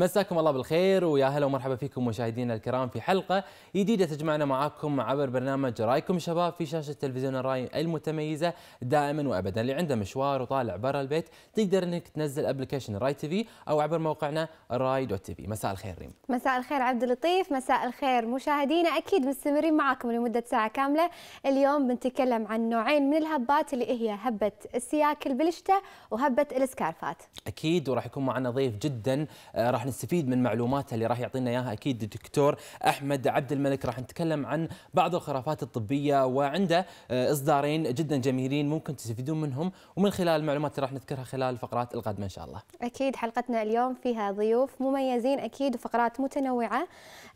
مساكم الله بالخير ويا هلا ومرحبا فيكم مشاهدينا الكرام في حلقه جديده تجمعنا معاكم عبر برنامج رايكم شباب في شاشه تلفزيون الراي المتميزه دائما وابدا اللي عنده مشوار وطالع برا البيت تقدر انك تنزل ابلكيشن راي تي في او عبر موقعنا راي دوت تي في مساء الخير ريم مساء الخير عبد اللطيف مساء الخير مشاهدينا اكيد مستمرين معاكم لمده ساعه كامله اليوم بنتكلم عن نوعين من الهبات اللي هي هبه السياكل بالشتاء وهبه السكارفات اكيد وراح يكون معنا ضيف جدا آه، راح نستفيد من معلوماته اللي راح يعطينا اياها اكيد الدكتور احمد عبد الملك راح نتكلم عن بعض الخرافات الطبيه وعنده آه، اصدارين جدا جميلين ممكن تستفيدون منهم ومن خلال المعلومات اللي راح نذكرها خلال الفقرات القادمه ان شاء الله. اكيد حلقتنا اليوم فيها ضيوف مميزين اكيد وفقرات متنوعه.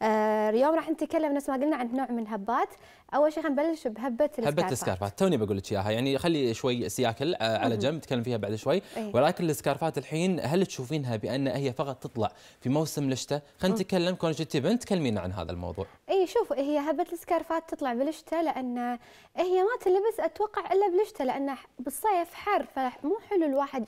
آه، اليوم راح نتكلم نفس ما قلنا عن نوع من هبات اول شيء نبلش بهبه السكارفات هبه السكارفات توني بقول لك اياها يعني خلي شوي سياكل آه، على جنب نتكلم فيها بعد شوي إيه. ولكن السكارفات الحين هل تشوفينها بان هي فقط تطلع في موسم الشتاء خلينا نتكلم كون انت بنت تكلمينا عن هذا الموضوع اي شوف هي هبه السكارفات تطلع بالشتاء لان هي ما تلبس اتوقع الا بالشتاء لان بالصيف حر فمو حلو الواحد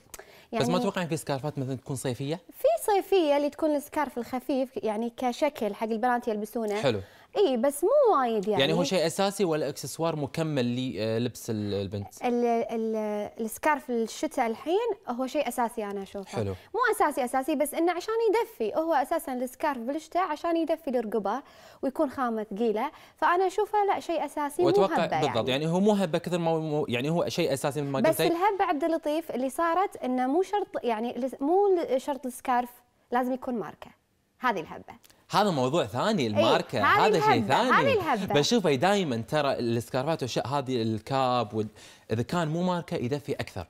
يعني بس ما يعني تتوقعين في سكارفات مثلا تكون صيفيه في صيفيه اللي تكون السكارف الخفيف يعني كشكل حق البنات يلبسونه حلو اي بس مو وايد يعني يعني هو شيء اساسي ولا اكسسوار مكمل للبس آه، البنت؟ الـ الـ السكارف الشتاء الحين هو شيء اساسي انا اشوفه حلو مو اساسي اساسي بس انه عشان يدفي هو اساسا السكارف بالشتاء عشان يدفي الرقبه ويكون خامه ثقيله فانا اشوفه لا شيء اساسي واتوقع مو بالضبط يعني. يعني هو مو هبه كثر ما يعني هو شيء اساسي مثل ما قلت بس الهبه عبد اللطيف اللي صارت انه مو شرط يعني مو شرط السكارف لازم يكون ماركه هذه الهبه هذا موضوع ثاني إيه، الماركه أيه؟ هذا شيء ثاني بشوفه دائما ترى السكارفات والاشياء هذه الكاب وال... اذا كان مو ماركه يدفي اكثر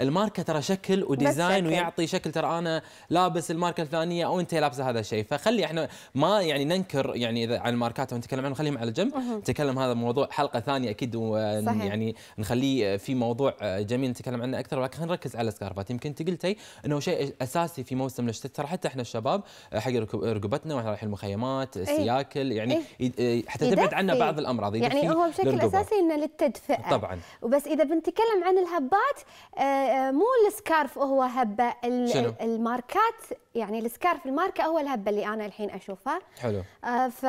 الماركه ترى شكل وديزاين ويعطي شكل ترى انا لابس الماركه الفلانيه او انت لابسه هذا الشيء فخلي احنا ما يعني ننكر يعني اذا عن الماركات ونتكلم عنه خليهم على جنب نتكلم هذا موضوع حلقه ثانيه اكيد يعني نخليه في موضوع جميل نتكلم عنه اكثر ولكن نركز على السكارفات يمكن انت قلتي انه شيء اساسي في موسم الشتاء ترى حتى احنا الشباب حق رقبتنا واحنا رايحين المخيمات إيه. السياكل يعني أي. حتى تبعد عنا بعض الامراض يعني هو بشكل اساسي انه للتدفئه طبعا وبس اذا بنتكلم عن الهبات آه، آه، مو السكارف هو هبه شنو؟ الماركات يعني السكارف الماركه هو الهبه اللي انا الحين اشوفها حلو آه، ف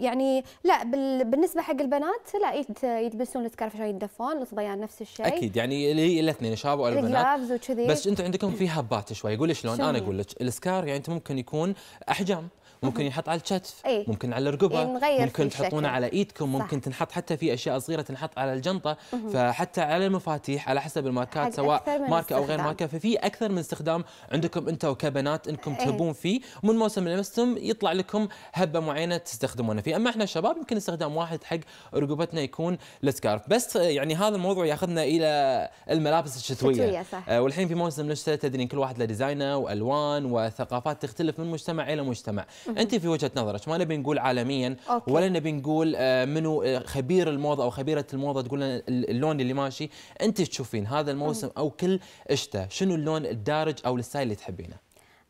يعني لا بالنسبه حق البنات لا يلبسون السكارف عشان يتدفون الصبيان نفس الشيء اكيد يعني اللي الاثنين شباب والبنات وكذي بس انتم عندكم في هبات شوي قولي شلون انا اقول لك السكار يعني انت ممكن يكون احجام ممكن ينحط على الكتف أيه؟ ممكن على الرقبه إيه، ممكن تحطونه على ايدكم ممكن صح. تنحط حتى في اشياء صغيره تنحط على الجنطه فحتى على المفاتيح على حسب الماركات سواء ماركه او غير ماركه ففي اكثر من استخدام عندكم انتم وكبنات انكم إيه. تهبون فيه ومن موسم لمستم يطلع لكم هبه معينه تستخدمونها فيه اما احنا شباب يمكن استخدام واحد حق رقبتنا يكون السكارف بس آه، يعني هذا الموضوع ياخذنا الى الملابس الشتويه صح. آه، والحين في موسم الشتاء تدري كل واحد له ديزاينه والوان وثقافات تختلف من مجتمع الى مجتمع انت في وجهه نظرك ما نبي نقول عالميا أوكي. ولا نبي نقول آه، منو آه، خبير الموضه او خبيره الموضه تقول لنا اللون اللي ماشي انت تشوفين هذا الموسم او كل شتاء شنو اللون الدارج او الستايل اللي تحبينه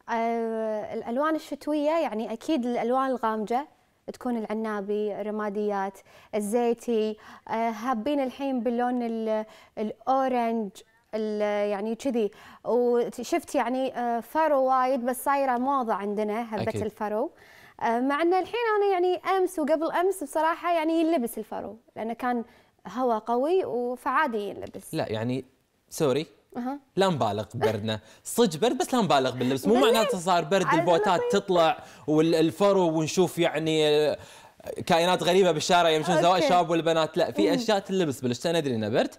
أه الالوان الشتويه يعني اكيد الالوان الغامجه تكون العنابي رماديات الزيتي هابين آه، الحين باللون الاورنج يعني كذي وشفت يعني آه، فرو وايد بس صايره موضه عندنا هبه أكيد. الفرو آه، مع ان الحين انا يعني امس وقبل امس بصراحه يعني يلبس الفرو لانه كان هواء قوي فعادي يلبس لا يعني سوري أه. لا نبالغ ببردنا صدق برد بس لا نبالغ باللبس مو معناته صار برد البوتات تطلع والفرو ونشوف يعني آه، كائنات غريبه بالشارع يمشون سواء الشباب والبنات لا في اشياء تلبس بالشتا ندري انه برد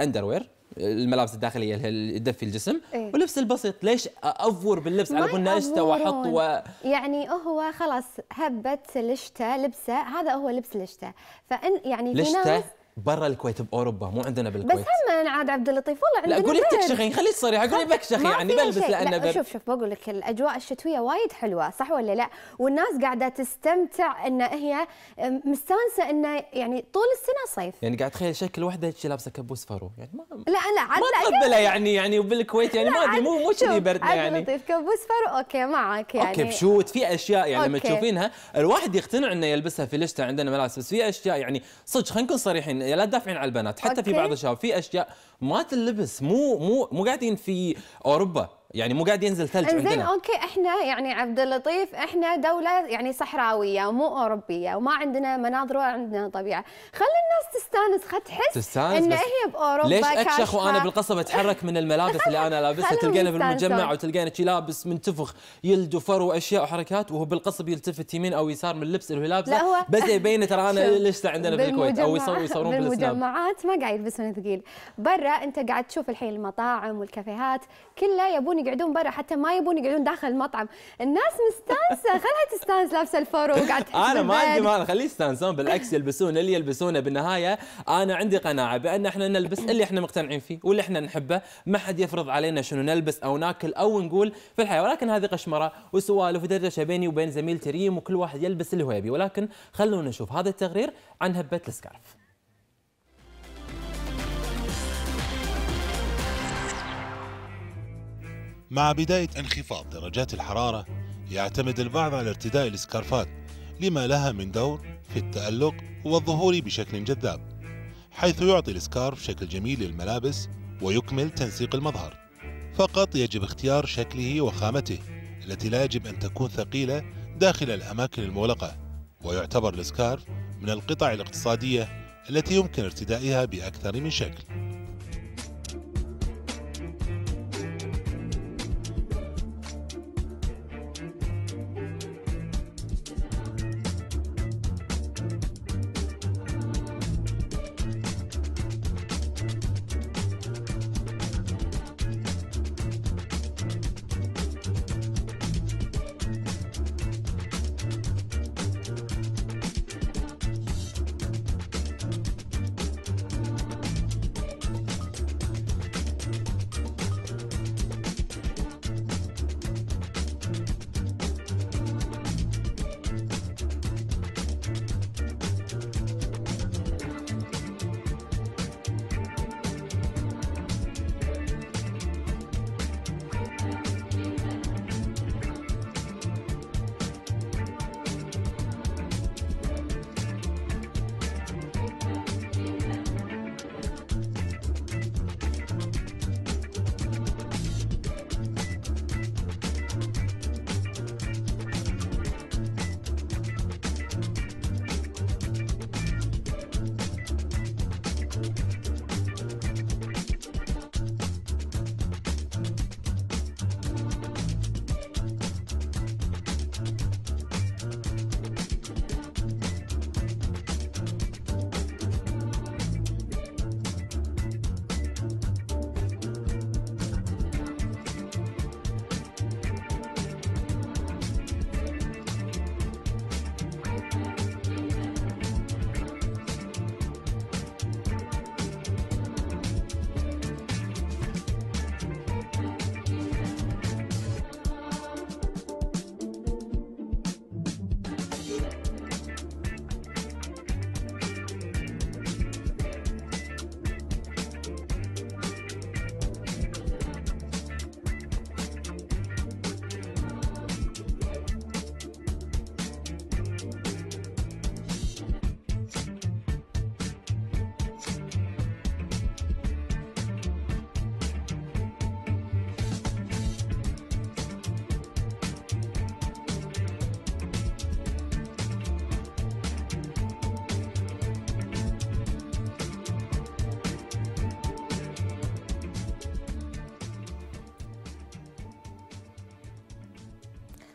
اندروير الملابس الداخليه اللي تدفي الجسم إيه؟ ولبس البسيط ليش افور باللبس على قلنا اشتا واحط و... يعني هو خلاص هبت الشتاء لبسه هذا هو لبس الشتاء فان يعني في ناس برا الكويت باوروبا مو عندنا بالكويت بس هم عاد عبد اللطيف والله عندنا لا اقول لك تكشخين خليك صريحه اقول لك بكشخ يعني بلبس لانه لا شوف شوف بقول لك الاجواء الشتويه وايد حلوه صح ولا لا؟ والناس قاعده تستمتع ان هي مستانسه انه يعني طول السنه صيف يعني قاعد تخيل شكل واحده لابسه كبوس فرو يعني ما لا لا عاد ما تقبله يعني يعني وبالكويت يعني, يعني ما ادري مو مو كذي برد يعني عبد اللطيف كبوس فرو اوكي معك يعني اوكي بشوت في اشياء يعني لما تشوفينها الواحد يقتنع انه يلبسها في الشتاء عندنا ملابس بس في اشياء يعني صدق خلينا نكون صريحين يعني لا تدافعين على البنات حتى أوكي. في بعض الشباب في اشياء ما تلبس مو مو مو قاعدين في اوروبا يعني مو قاعد ينزل ثلج عندنا زين اوكي احنا يعني عبد اللطيف احنا دوله يعني صحراويه مو اوروبيه وما عندنا مناظر ولا عندنا طبيعه خلي الناس تستانس خد تحس تستانس ان هي باوروبا ليش اكشخ وانا بالقصبه اتحرك من الملابس اللي انا لابسها تلقينا بالمجمع وتلقينا شي لابس منتفخ يلد وفر واشياء وحركات وهو بالقصب يلتفت يمين او يسار من اللبس اللي هو لابسه بس بدا إيه، يبين ترى انا ليش عندنا بالكويت او يصورون بالمجمعات ما قاعد يلبسون ثقيل برا انت قاعد تشوف الحين المطاعم والكافيهات كلها يبون يبون يقعدون برا حتى ما يبون يقعدون داخل المطعم الناس مستانسه خلها تستانس لابسه الفورو وقاعد انا ما عندي مال خليه يستانسون بالعكس يلبسون اللي يلبسونه بالنهايه انا عندي قناعه بان احنا نلبس اللي احنا مقتنعين فيه واللي احنا نحبه ما حد يفرض علينا شنو نلبس او ناكل او نقول في الحياه ولكن هذه قشمره وسوالف ودردشه بيني وبين زميل ريم وكل واحد يلبس اللي هو يبي ولكن خلونا نشوف هذا التقرير عن هبه السكارف مع بداية انخفاض درجات الحرارة يعتمد البعض على ارتداء الاسكارفات لما لها من دور في التألق والظهور بشكل جذاب حيث يعطي الاسكارف شكل جميل للملابس ويكمل تنسيق المظهر فقط يجب اختيار شكله وخامته التي لا يجب أن تكون ثقيلة داخل الأماكن المغلقة ويعتبر الاسكارف من القطع الاقتصادية التي يمكن ارتدائها بأكثر من شكل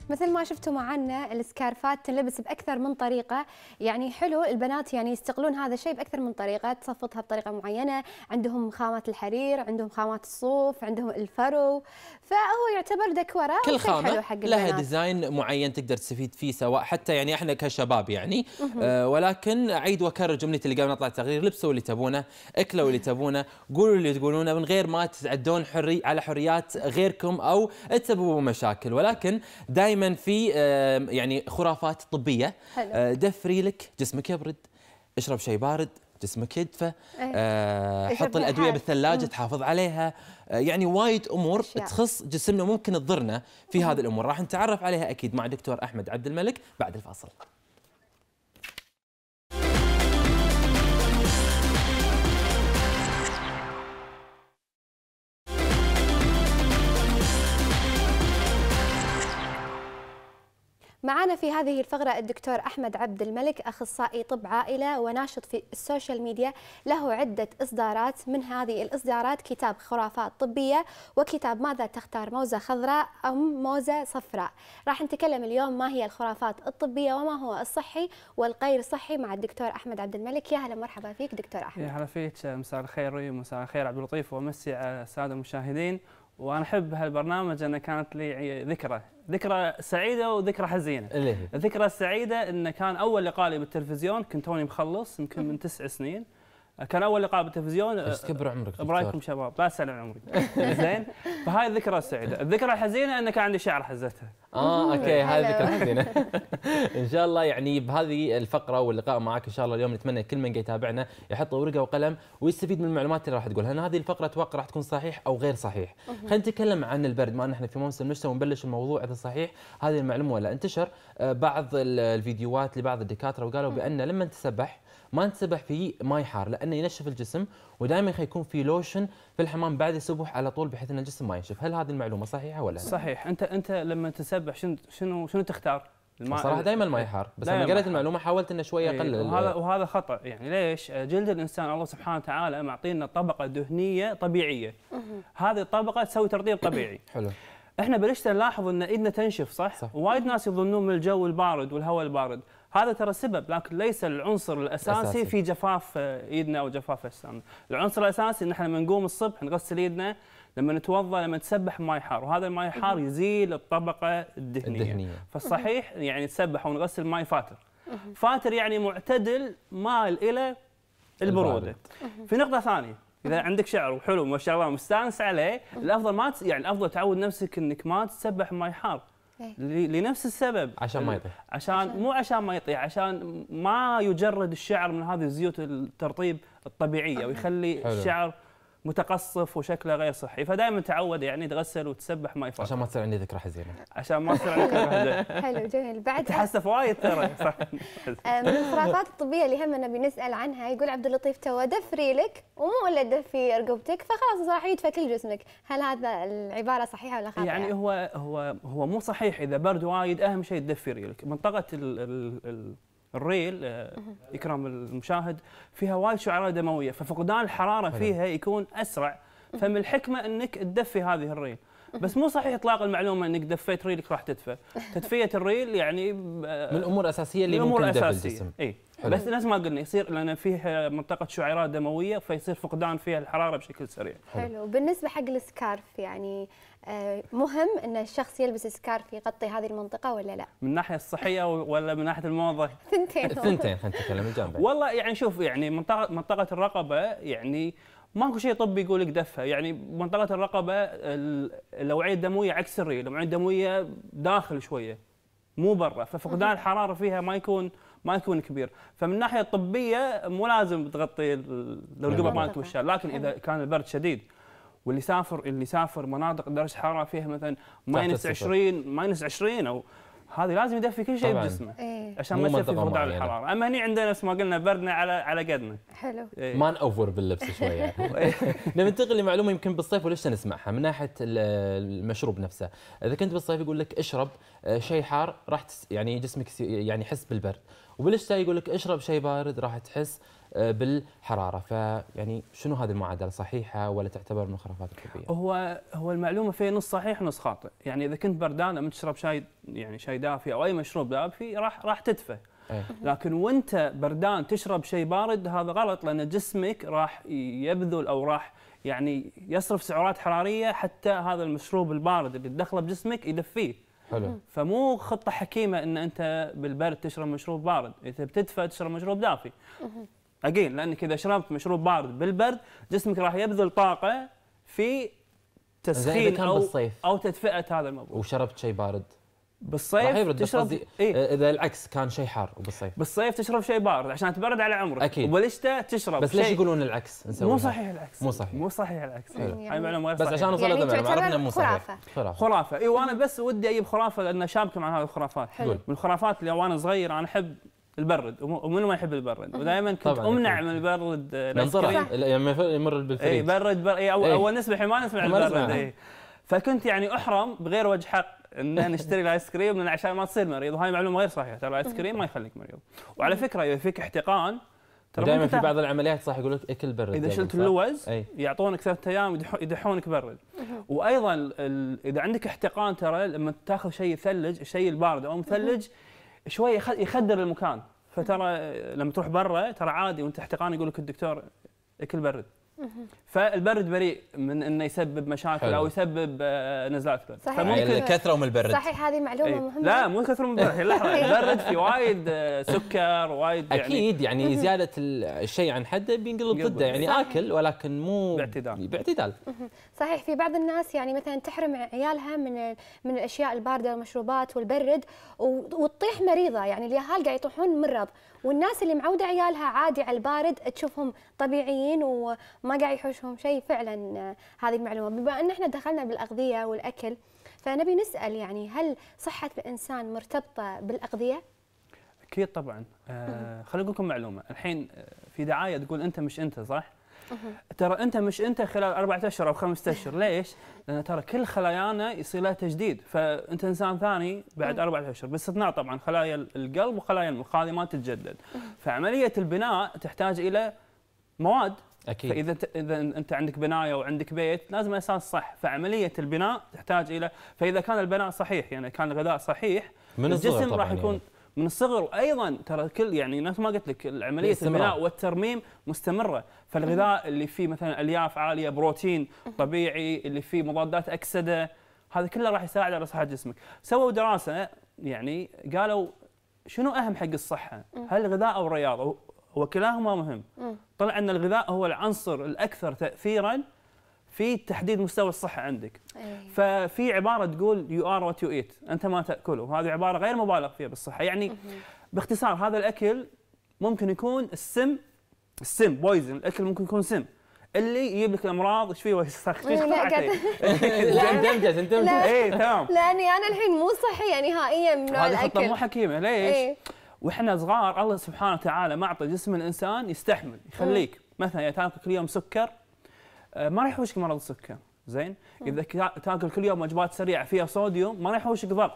مثل ما شفتوا معنا السكارفات تنلبس باكثر من طريقه يعني حلو البنات يعني يستغلون هذا الشيء باكثر من طريقه تصفطها بطريقه معينه عندهم خامات الحرير عندهم خامات الصوف عندهم الفرو فهو يعتبر دكوره كل خامه حلو حق لها ديزاين معين تقدر تستفيد فيه سواء حتى يعني احنا كشباب يعني آه ولكن اعيد واكرر جملتي اللي قبل نطلع التقرير لبسوا اللي تبونه اكلوا اللي تبونه قولوا اللي تقولونه من غير ما تتعدون حري على حريات غيركم او تسببوا مشاكل ولكن دائما دائما في يعني خرافات طبيه آه، دفري لك جسمك يبرد اشرب شيء بارد جسمك يدفى أيه. آه، حط الادويه بالثلاجه تحافظ عليها آه، يعني وايد امور أشياء. تخص جسمنا وممكن تضرنا في هذه الامور راح نتعرف عليها اكيد مع الدكتور احمد عبد الملك بعد الفاصل معنا في هذه الفقرة الدكتور أحمد عبد الملك أخصائي طب عائلة وناشط في السوشيال ميديا له عدة إصدارات من هذه الإصدارات كتاب خرافات طبية وكتاب ماذا تختار موزة خضراء أم موزة صفراء راح نتكلم اليوم ما هي الخرافات الطبية وما هو الصحي والغير صحي مع الدكتور أحمد عبد الملك يا هلا مرحبا فيك دكتور أحمد يا هلا فيك مساء الخير مساء الخير عبد اللطيف ومسي على السادة المشاهدين وانا احب هالبرنامج انه كانت لي ذكرى ذكرى سعيده وذكرى حزينه الذكرى السعيده انه كان اول لقاء لي بالتلفزيون كنت توني مخلص يمكن من تسع سنين كان اول لقاء بالتلفزيون بس كبر عمرك برايكم شباب لا اسال عن عمري زين فهاي الذكرى السعيده الذكرى الحزينه انه كان عندي شعر حزتها اه اوكي هاي الذكرى الحزينه ان شاء الله يعني بهذه الفقره واللقاء معك ان شاء الله اليوم نتمنى كل من يتابعنا يحط ورقه وقلم ويستفيد من المعلومات اللي راح تقولها لان هذه الفقره اتوقع راح تكون صحيح او غير صحيح خلينا نتكلم عن البرد ما نحن في موسم الشتاء ونبلش الموضوع اذا صحيح هذه المعلومه ولا انتشر آه، بعض الفيديوهات لبعض الدكاتره وقالوا بان لما تسبح ما نسبح في ماي حار لانه ينشف الجسم ودائما يكون في لوشن في الحمام بعد السبح على طول بحيث ان الجسم ما ينشف، هل هذه المعلومه صحيحه ولا لا؟ صحيح، انت انت لما تسبح شنو شنو شنو تختار؟ صراحه دائما ما حار بس لما قريت المعلومه حاولت انه شويه إيه، اقلل وهذا وهذا خطا يعني ليش؟ جلد الانسان الله سبحانه وتعالى معطينا طبقه دهنيه طبيعيه. هذه الطبقه تسوي ترطيب طبيعي. حلو. احنا بلشنا نلاحظ ان ايدنا تنشف صح؟, صح. وايد ناس يظنون من الجو البارد والهواء البارد، هذا ترى سبب لكن ليس العنصر الاساسي أساسي. في جفاف ايدنا او جفاف اجسامنا، العنصر الاساسي ان احنا لما نقوم الصبح نغسل ايدنا، لما نتوضا لما نتسبح ماي حار وهذا الماي الحار يزيل الطبقه الدهنيه, الدهنية. فالصحيح يعني نتسبح ونغسل ماي فاتر. فاتر يعني معتدل مائل الى البروده. في نقطه ثانيه اذا عندك شعر وحلو ما شاء الله مستانس عليه الافضل ما يعني الافضل تعود نفسك انك ما تسبح ماي حار إيه. ل... لنفس السبب عشان ما يطيح عشان, عشان مو عشان ما يطيح عشان ما يجرد الشعر من هذه الزيوت الترطيب الطبيعيه أه. ويخلي الشعر متقصف وشكله غير صحي فدائما تعود يعني تغسل وتسبح ما يفرق عشان ما تصير عندي ذكرى حزينه عشان ما تصير عندي ذكرى حزينه حلو جميل بعد تحسف وايد ترى صح من الخرافات الطبيه اللي همنا بنسال عنها يقول عبد اللطيف تو دف ريلك ومو الا دفي رقبتك فخلاص راح يدفى كل جسمك هل هذا العباره صحيحه ولا خاطئه يعني هو هو هو مو صحيح اذا برد وايد اهم شيء تدفي ريلك منطقه ال ال الريل يكرم آه، المشاهد فيها وايد شعراء دمويه ففقدان الحراره فيها يكون اسرع فمن الحكمه انك تدفي هذه الريل بس مو صحيح اطلاق المعلومه انك دفيت ريلك راح تدفى تدفيه الريل يعني آه، من الامور الاساسيه اللي ممكن الاساسية. الجسم اي حلو. بس نفس ما قلنا يصير لان فيه منطقه شعيرات دمويه فيصير فقدان فيها الحراره بشكل سريع حلو, حلو. بالنسبه حق السكارف يعني آه، مهم ان الشخص يلبس سكارف يغطي هذه المنطقه ولا لا؟ من الناحيه الصحيه ولا من ناحيه الموضه؟ ثنتين ثنتين خلينا نتكلم الجانب والله يعني شوف يعني منطقه منطقه الرقبه يعني ماكو شيء طبي يقول لك دفها يعني منطقه الرقبه الاوعيه الدمويه عكس الرئه الاوعيه الدمويه داخل شويه مو برا ففقدان الحراره فيها ما يكون ما يكون كبير فمن الناحيه الطبيه مو لازم تغطي الرقبه مالته والشال لكن اذا كان البرد شديد واللي سافر اللي سافر مناطق درجه حراره فيها مثلا ماينس 20 ماينس 20 او هذه لازم يدفي كل شيء بجسمه إيه. عشان ما يصير في خضوع الحراره يعني. اما هني عندنا نفس ما قلنا بردنا على على قدنا حلو إيه. ما نأوفر باللبس شويه يعني. ننتقل لمعلومه يمكن بالصيف وليش نسمعها من ناحيه المشروب نفسه اذا كنت بالصيف يقول لك اشرب آه، شيء حار راح يعني جسمك يعني يحس بالبرد وبالشتاء يقول لك اشرب شيء بارد راح تحس آه، بالحراره فيعني شنو هذه المعادله صحيحه ولا تعتبر من الخرافات الطبيه؟ هو هو المعلومه فيها نص صحيح ونص خاطئ، يعني اذا كنت بردان لما تشرب شاي يعني شاي دافي او اي مشروب دافي راح راح تدفى. أيه. لكن وانت بردان تشرب شيء بارد هذا غلط لان جسمك راح يبذل او راح يعني يصرف سعرات حراريه حتى هذا المشروب البارد اللي تدخله بجسمك يدفيه. حلو فمو خطه حكيمه ان انت بالبرد تشرب مشروب بارد انت بتدفى تشرب مشروب دافي اجين لانك اذا شربت مشروب بارد بالبرد جسمك راح يبذل طاقه في تسخين او بالصيف. او تدفئه هذا الموضوع وشربت شيء بارد بالصيف يبرد تشرب إيه؟ آه، اذا العكس كان شيء حار وبالصيف بالصيف تشرب شيء بارد عشان تبرد على عمرك اكيد وبالشتاء تشرب بس ليش يقولون العكس نسوي مو صحيح العكس مو صحيح مو صحيح العكس إيه. يعني هاي يعني معلومه غير بس عشان نوصل يعني للمعلومه عرفنا مو صحيح خرافه خرافه, خرافة. اي وانا بس ودي اجيب خرافه لان شابكه مع هذه الخرافات حلو. من الخرافات اللي وانا صغير انا احب البرد ومنو ما يحب البرد ودائما كنت امنع من البرد لما يعني يمر بالفريز اي برد, برد إيه، إيه. اول نسبه ما نسمع البرد فكنت يعني احرم بغير وجه حق ان نشتري الايس كريم لان عشان ما تصير مريض وهاي معلومه غير صحيحه ترى الايس كريم ما يخليك مريض وعلى فكره اذا فيك احتقان ترى دائما في بعض العمليات صح يقول لك اكل برد اذا شلت اللوز يعطونك ثلاث ايام يدحونك برد وايضا اذا عندك احتقان ترى لما تاخذ شيء ثلج شيء البارد او مثلج شوي يخدر المكان فترى لما تروح برا ترى عادي وانت احتقان يقول لك الدكتور اكل برد فالبرد بريء من انه يسبب مشاكل او يسبب آه، نزلات برد فممكن يعني كثره من البرد صحيح هذه معلومه إيه. مهمه لا مو كثره من البرد لحظه البرد في وايد آه، سكر وايد يعني اكيد يعني زياده الشيء عن حده بينقلب ضده يعني صحيح. اكل ولكن مو باعتدال باعتدال صحيح في بعض الناس يعني مثلا تحرم عيالها من من الاشياء البارده والمشروبات والبرد وتطيح مريضه يعني اليهال قاعد يطيحون مرض والناس اللي معوده عيالها عادي على البارد تشوفهم طبيعيين وما قاعد يحوشهم شيء فعلا آه، هذه المعلومه بما ان احنا دخلنا بالاغذيه والاكل فنبي نسال يعني هل صحه الانسان مرتبطه بالاغذيه؟ اكيد طبعا آه خليني اقول لكم معلومه الحين آه، في دعايه تقول انت مش انت صح؟ ترى انت مش انت خلال أربعة اشهر او خمسة اشهر ليش؟ لان ترى كل خلايانا يصير لها تجديد فانت انسان ثاني بعد أربعة اشهر باستثناء طبعا خلايا القلب وخلايا المخ هذه ما تتجدد فعمليه البناء تحتاج الى مواد اكيد فاذا اذا انت عندك بنايه وعندك بيت لازم اساس صح فعمليه البناء تحتاج الى فاذا كان البناء صحيح يعني كان الغذاء صحيح من الجسم راح يكون يعني. من الصغر وايضا ترى كل يعني نفس ما قلت لك عمليه إيه، البناء والترميم مستمره فالغذاء اللي فيه مثلا الياف عاليه بروتين طبيعي اللي فيه مضادات اكسده هذا كله راح يساعد على صحه جسمك سووا دراسه يعني قالوا شنو اهم حق الصحه هل الغذاء او الرياضه وكلاهما مهم طلع ان الغذاء هو العنصر الاكثر تاثيرا في تحديد مستوى الصحه عندك أيه. ففي عباره تقول يو ار وات يو ايت انت ما تاكله وهذه عباره غير مبالغ فيها بالصحه يعني مه. باختصار هذا الاكل ممكن يكون السم السم بويزن الاكل ممكن يكون سم اللي يجيب لك الامراض ايش فيه ويستخدم إيه، لا دمجت انت اي تمام لاني انا الحين مو صحيه يعني نهائيا من نوع الاكل هذه خطه مو حكيمه ليش؟ إيه. واحنا صغار الله سبحانه وتعالى معطي جسم الانسان يستحمل يخليك مثلا اذا تاكل كل يوم سكر آه، ما راح يحوشك مرض السكر زين اذا تاكل كل يوم وجبات سريعه فيها صوديوم ما راح يحوشك ضغط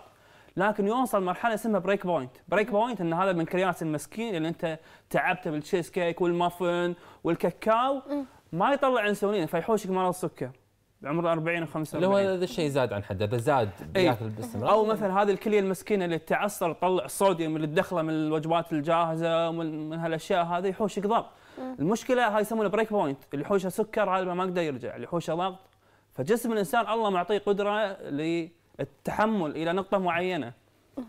لكن يوصل مرحله اسمها بريك بوينت بريك بوينت ان هذا كريات المسكين اللي انت تعبته بالتشيز كيك والمافن والكاكاو ما يطلع انسولين فيحوشك مرض السكر بعمر 40 و 45 لو هذا الشيء زاد عن حده زاد إيه. ياكل باستمرار او مثلا هذه الكليه المسكينه اللي تعصر تطلع الصوديوم اللي تدخله من الوجبات الجاهزه ومن هالاشياء هذه يحوشك ضغط المشكله هاي يسمونها بريك بوينت اللي حوشه سكر غالبا ما يقدر يرجع اللي حوشه ضغط فجسم الانسان الله معطيه قدره للتحمل الى نقطه معينه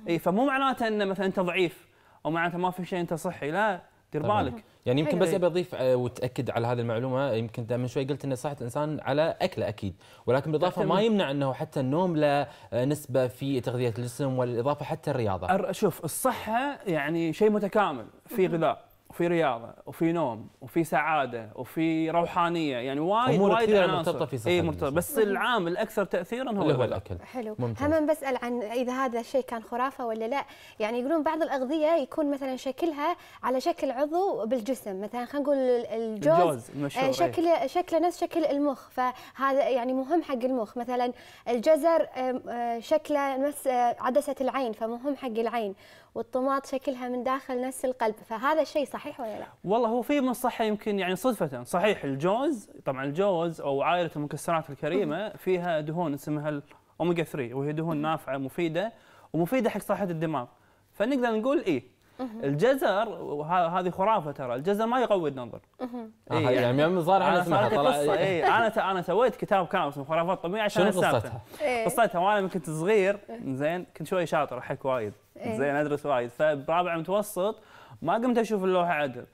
اي فمو معناته انه مثلا انت ضعيف او معناته ما في شيء انت صحي لا دير بالك يعني يمكن بس ابي اضيف آه، وتاكد على هذه المعلومه يمكن انت من شوي قلت ان صحه الانسان على اكله اكيد ولكن بالاضافه ما يمنع انه حتى النوم له آه، نسبه في تغذيه الجسم والاضافه حتى الرياضه شوف الصحه يعني شيء متكامل في غذاء وفي رياضه وفي نوم وفي سعاده وفي روحانيه يعني وايد امور وايد كثيره مرتبطه في صحه اي مرتبطه بس العام الاكثر تاثيرا هو, هو الاكل حلو ممتاز. هم بسال عن اذا هذا الشيء كان خرافه ولا لا يعني يقولون بعض الاغذيه يكون مثلا شكلها على شكل عضو بالجسم مثلا خلينا نقول الجوز, الجوز المشهور شكله آه، ايه. شكله نفس شكل المخ فهذا يعني مهم حق المخ مثلا الجزر آه، شكله نفس آه، عدسه العين فمهم حق العين والطماط شكلها من داخل نفس القلب فهذا الشيء صحيح ولا لا والله هو في من الصحه يمكن يعني صدفه صحيح الجوز طبعا الجوز او عائله المكسرات الكريمه فيها دهون اسمها الاوميجا 3 وهي دهون نافعه مفيده ومفيده حق صحه الدماغ فنقدر نقول ايه الجزر وهذه خرافه ترى الجزر ما يقوي النظر آه، إيه يعني, من يعني صار يعني انا اسمعها طلع إيه انا انا سويت كتاب كامل اسمه خرافات طبيعيه عشان شنو قصتها؟ إيه. قصتها وانا كنت صغير إيه. زين كنت شوي شاطر احك وايد إيه. زين ادرس وايد فبرابع متوسط ما قمت اشوف اللوحه عدل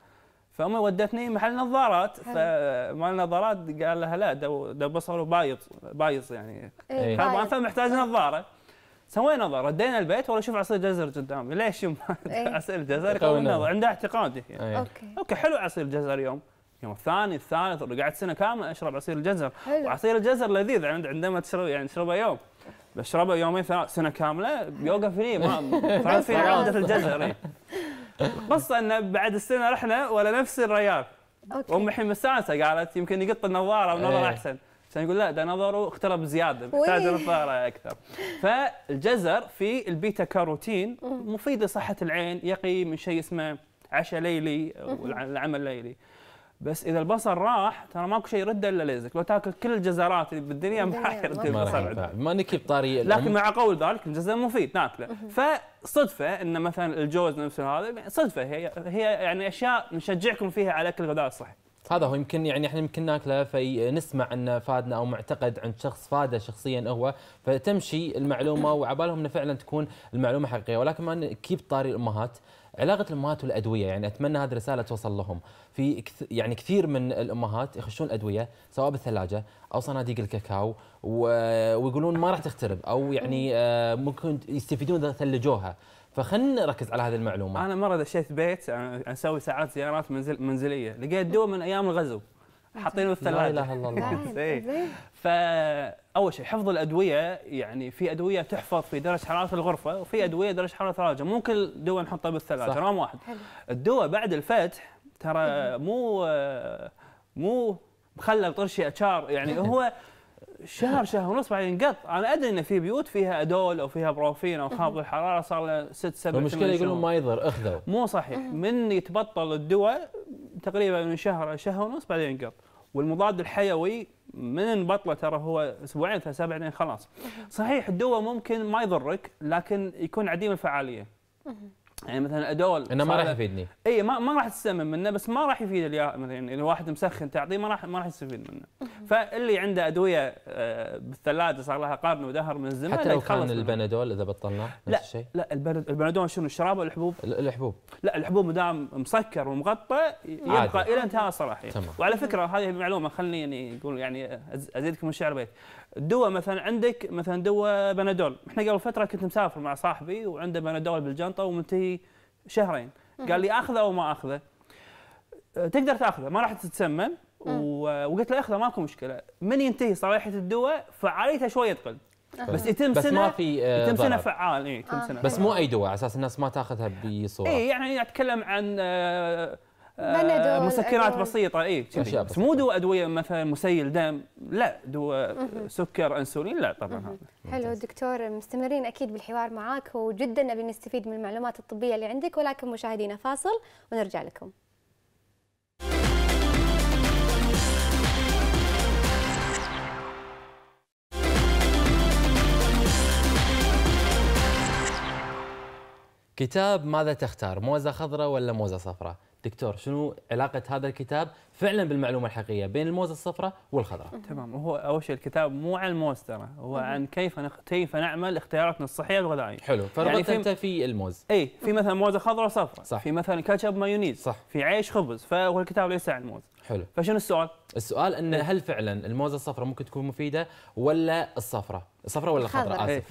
فامي ودتني محل نظارات فمال نظارات قال لها لا دو, دو بايظ بايظ يعني طبعا فمحتاج نظاره سوينا نظر ردينا البيت ولا شوف عصير جزر قدامي ليش يم إيه. عصير جزر قوي نظر عنده اعتقاد يعني إيه. اوكي اوكي حلو عصير جزر يوم يوم الثاني الثالث قعدت سنه كامله اشرب عصير الجزر حلو. وعصير الجزر لذيذ عندما تشرب يعني تشربه يوم بشربه يومين ثلاث سنه كامله يوقف لي ما في عوده الجزر القصه انه بعد السنه رحنا ولا نفس الريال اوكي وامي الحين مستانسه قالت يمكن يقط النظاره بنظره إيه. احسن عشان يقول لا ده نظره اخترب زياده محتاج نظاره اكثر فالجزر في البيتا كاروتين مفيد لصحه العين يقي من شيء اسمه عشاء ليلي والعمل الليلي بس اذا البصر راح ترى ماكو شيء يرده الا ليزك لو تاكل كل الجزرات اللي بالدنيا ما راح يرد البصر ما نكي طاريه لكن مع قول ذلك الجزر مفيد ناكله فصدفه ان مثلا الجوز نفسه هذا صدفه هي هي يعني اشياء نشجعكم فيها على اكل الغذاء الصحي هذا هو يمكن يعني احنا يمكن ناكله فنسمع انه فادنا او معتقد عند شخص فاده شخصيا هو فتمشي المعلومه وعبالهم انه فعلا تكون المعلومه حقيقيه ولكن ما كيف طاري الامهات علاقه الامهات والادويه يعني اتمنى هذه الرساله توصل لهم في يعني كثير من الامهات يخشون ادويه سواء بالثلاجه او صناديق الكاكاو ويقولون ما راح تخترب او يعني آه، ممكن يستفيدون اذا ثلجوها فخلنا نركز على هذه المعلومه انا مره دشيت بيت اسوي ساعات زيارات منزل منزليه لقيت دوم من ايام الغزو حاطينه بالثلاجه لا اله الا الله إيه. إيه. فاول شيء حفظ الادويه يعني في ادويه تحفظ في درجه حراره الغرفه وفي ادويه درجه حراره الثلاجه مو كل دواء نحطه بالثلاجه رقم واحد الدواء بعد الفتح ترى مو مو مخلل طرشي اتشار يعني هو شهر شهر ونص بعدين ينقط انا ادري ان في بيوت فيها ادول او فيها بروفين او خافض الحراره صار له ست سبع المشكله يقولون ما يضر اخذوا مو صحيح من يتبطل الدواء تقريبا من شهر شهر ونص بعدين ينقط والمضاد الحيوي من نبطله ترى هو اسبوعين ثلاث اسابيع خلاص صحيح الدواء ممكن ما يضرك لكن يكون عديم الفعاليه يعني مثلا ادول انه ما راح يفيدني اي ما ما راح تستمن منه بس ما راح يفيد اليا مثلا يعني اذا واحد مسخن تعطيه ما راح ما راح يستفيد منه فاللي عنده ادويه آه، بالثلاجه صار لها قرن ودهر من الزمن حتى لو كان البنادول اذا بطلناه نفس الشيء لا لا البنادول شنو الشراب ولا الحبوب؟ الحبوب لا الحبوب دام مسكر ومغطى يبقى عادة. الى انتهاء صلاحيته وعلى فكره هذه المعلومه خليني يعني اقول يعني ازيدكم من شعر بيت الدواء مثلا عندك مثلا دواء بنادول احنا قبل فتره كنت مسافر مع صاحبي وعنده بنادول بالجنطه ومنتهي شهرين قال لي اخذه او ما اخذه تقدر تاخذه ما راح تتسمم وقلت له اخذه ماكو مشكله من ينتهي صلاحيه الدواء فعاليته شويه تقل بس يتم بس سنه ما في آه، يتم سنه فعال اي يتم آه. سنه بس مو اي دواء على اساس الناس ما تاخذها بصوره اي يعني اتكلم عن آه، آه، مسكرات بسيطه اي بس مو دواء ادويه مثلا مسيل دم لا دواء سكر انسولين لا طبعا هذا حلو دكتور مستمرين اكيد بالحوار معاك وجدا نبي نستفيد من المعلومات الطبيه اللي عندك ولكن مشاهدينا فاصل ونرجع لكم كتاب ماذا تختار موزة خضراء ولا موزة صفراء دكتور شنو علاقه هذا الكتاب فعلا بالمعلومه الحقيقيه بين الموزه الصفراء والخضراء تمام هو اول شيء الكتاب مو عن الموز ترى هو عن كيف كيف نعمل اختياراتنا الصحيه الغذائيه حلو فربطت يعني انت في الموز اي في مثلا موزه خضراء وصفراء صح في مثلا كاتشب مايونيز صح في عيش خبز فهو الكتاب ليس عن الموز حلو فشنو السؤال السؤال انه إيه. هل فعلا الموزه الصفراء ممكن تكون مفيده ولا الصفراء الصفراء ولا الخضراء اسف إيه.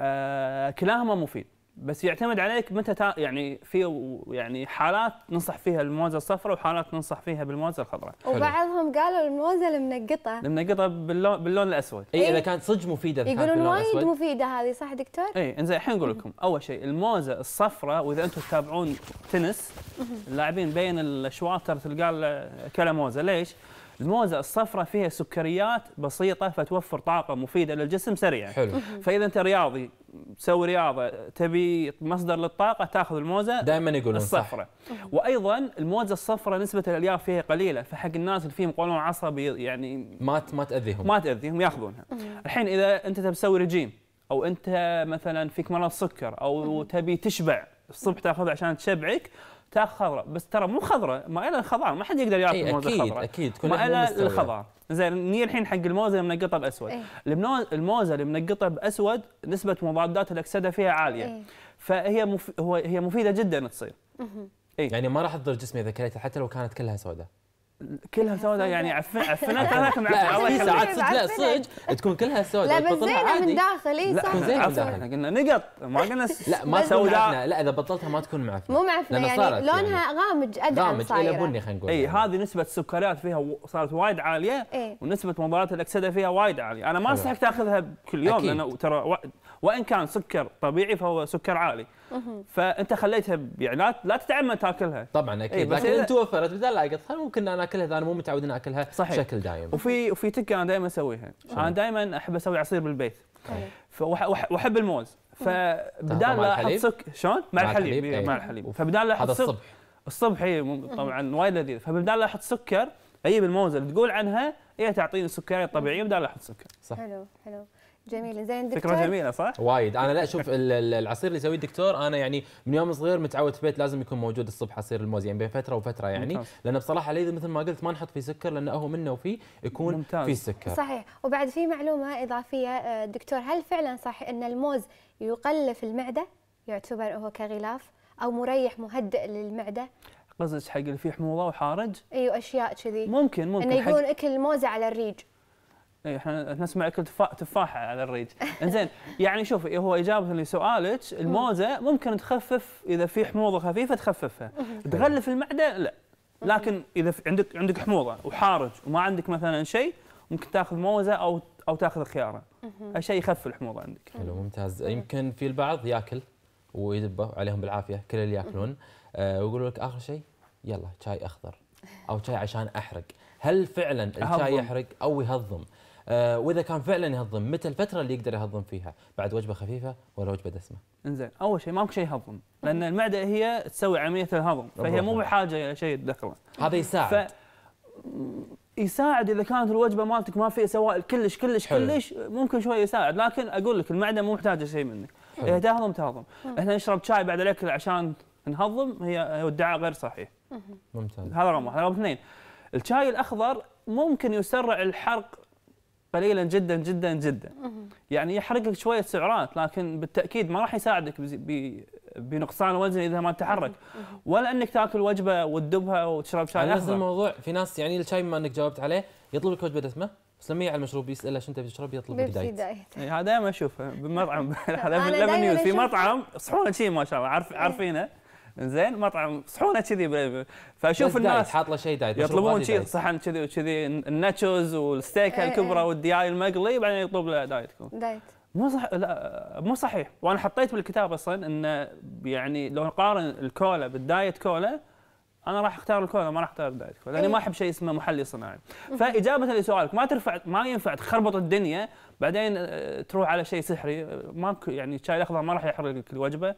آه كلاهما مفيد بس يعتمد عليك متى يعني في يعني حالات ننصح فيها الموزه الصفراء وحالات ننصح فيها بالموزه الخضراء وبعضهم قالوا الموزه المنقطه المنقطه باللون باللون الاسود اي اذا إيه. كانت صدق مفيده يقولون وايد مفيده هذه صح دكتور اي انزين الحين اقول لكم اول شيء الموزه الصفراء واذا انتم تتابعون تنس اللاعبين بين الشواطر تلقى له كلا موزه ليش الموزة الصفراء فيها سكريات بسيطة فتوفر طاقة مفيدة للجسم سريعا حلو فإذا أنت رياضي تسوي رياضة تبي مصدر للطاقة تاخذ الموزة دائما يقولون الصفراء وأيضا الموزة الصفراء نسبة الألياف فيها قليلة فحق الناس اللي فيهم قولون عصبي يعني ما ما تأذيهم ما تأذيهم ياخذونها الحين إذا أنت تبي تسوي رجيم أو أنت مثلا فيك مرض سكر أو تبي تشبع الصبح تاخذها عشان تشبعك تاخ خضراء بس ترى مو خضراء مائله الخضار ما حد يقدر ياكل موزه خضراء اكيد اكيد مائله للخضار زين ني الحين حق الموزه اللي منقطه باسود أيه. الموزه اللي منقطه باسود نسبه مضادات الاكسده فيها عاليه أيه. فهي مف... هي مفيده جدا تصير يعني ما راح تضر جسمي اذا كليتها حتى لو كانت كلها سوداء كلها سوداء يعني عفن عفنات هذاك معفن في ساعات صدق لا صدق تكون كلها سوداء لا بس زينه من داخل اي صح لا زينه احنا قلنا نقط ما قلنا لا ما سوداء لا اذا بطلتها ما تكون معفنه مو معفنه يعني, يعني لونها غامج ادعم غامج الى بني خلينا نقول اي يعني. هذه نسبه السكريات فيها صارت وايد عاليه ونسبه مضادات الاكسده فيها وايد عاليه انا ما انصحك تاخذها كل يوم لانه ترى وان كان سكر طبيعي فهو سكر عالي فانت خليتها يعني لا تتعمد تاكلها طبعا اكيد إيه، بس لكن انت وفرت بدل لا اقطها ممكن انا اكلها اذا انا مو اني اكلها صحيح. بشكل دائم وفي وفي تكه انا دائما اسويها انا دائما احب اسوي عصير بالبيت طيب. واحب الموز إيه، إيه. فبدال لا احط سكر شلون؟ مع الحليب مع الحليب, الحليب. فبدال لا احط الصبح الصبح هي طبعا وايد لذيذ فبدال لا احط سكر اجيب الموز اللي تقول عنها هي تعطيني السكريات الطبيعيه بدال لا احط سكر صح حلو حلو جميل زين دكتور فكره جميله صح؟ وايد انا لا شوف العصير اللي يسويه الدكتور انا يعني من يوم صغير متعود في البيت لازم يكون موجود الصبح عصير الموز يعني بين فتره وفتره يعني ممتاز. لان بصراحه ليه مثل ما قلت ما نحط فيه سكر لانه هو منه وفيه يكون ممتاز. فيه سكر صحيح وبعد في معلومه اضافيه آه، دكتور هل فعلا صح ان الموز يقل في المعده يعتبر هو كغلاف او مريح مهدئ للمعده؟ قصدك حق اللي فيه حموضه وحارج؟ ايوه اشياء كذي ممكن ممكن انه يكون اكل موزه على الريج اي احنا نسمع اكل تفاحه على الريج انزين يعني شوف إيه، هو اجابه لسؤالك الموزه ممكن تخفف اذا في حموضه خفيفه تخففها تغلف المعده لا لكن اذا عندك عندك حموضه وحارج وما عندك مثلا شيء ممكن تاخذ موزه او او تاخذ خياره هالشيء يخفف الحموضه عندك حلو ممتاز إيه. يمكن في البعض ياكل ويدبه عليهم بالعافيه كل اللي ياكلون آه ويقولوا لك اخر شيء يلا شاي اخضر او شاي عشان احرق هل فعلا الشاي يحرق او يهضم آه، واذا كان فعلا يهضم متى الفتره اللي يقدر يهضم فيها بعد وجبه خفيفه ولا وجبه دسمه انزين اول شيء ماكو شيء يهضم لان المعده هي تسوي عمليه الهضم فهي مو بحاجه الى شيء يدخله هذا يساعد ف... يساعد اذا كانت الوجبه مالتك ما فيها سوائل كلش كلش حلو. كلش ممكن شوي يساعد لكن اقول لك المعده مو محتاجه شيء منك اذا تهضم تهضم احنا نشرب شاي بعد الاكل عشان نهضم هي ادعاء غير صحيح ممتاز هذا رقم واحد رقم اثنين الشاي الاخضر ممكن يسرع الحرق قليلا جدا جدا جدا يعني يحرق لك شويه سعرات لكن بالتاكيد ما راح يساعدك بنقصان الوزن اذا ما تحرك ولا انك تاكل وجبه وتدبها وتشرب شاي نفس الموضوع في ناس يعني الشاي ما انك جاوبت عليه يطلب لك وجبه دسمه بس لما على المشروب يساله شو انت بتشرب يطلب لك دايت إيه، هذا دائما اشوفه بمطعم في مطعم صحون شي ما شاء الله إيه. عارفينه زين مطعم صحونه كذي فاشوف الناس حاط له شيء دايت يطلبون شيء صحن كذي وكذي الناتشوز والستيك إيه، الكبرى إيه. والدياي المقلي بعدين يطلب له دايت دايت مو صح لا مو صحيح وانا حطيت بالكتاب اصلا انه يعني لو نقارن الكولا بالدايت كولا انا راح اختار الكولا ما راح اختار الدايت كولا لاني إيه. ما احب شيء اسمه محلي صناعي فاجابه لسؤالك ما ترفع ما ينفع تخربط الدنيا بعدين آه، تروح على شيء سحري ما يعني الشاي الاخضر ما راح يحرق الوجبه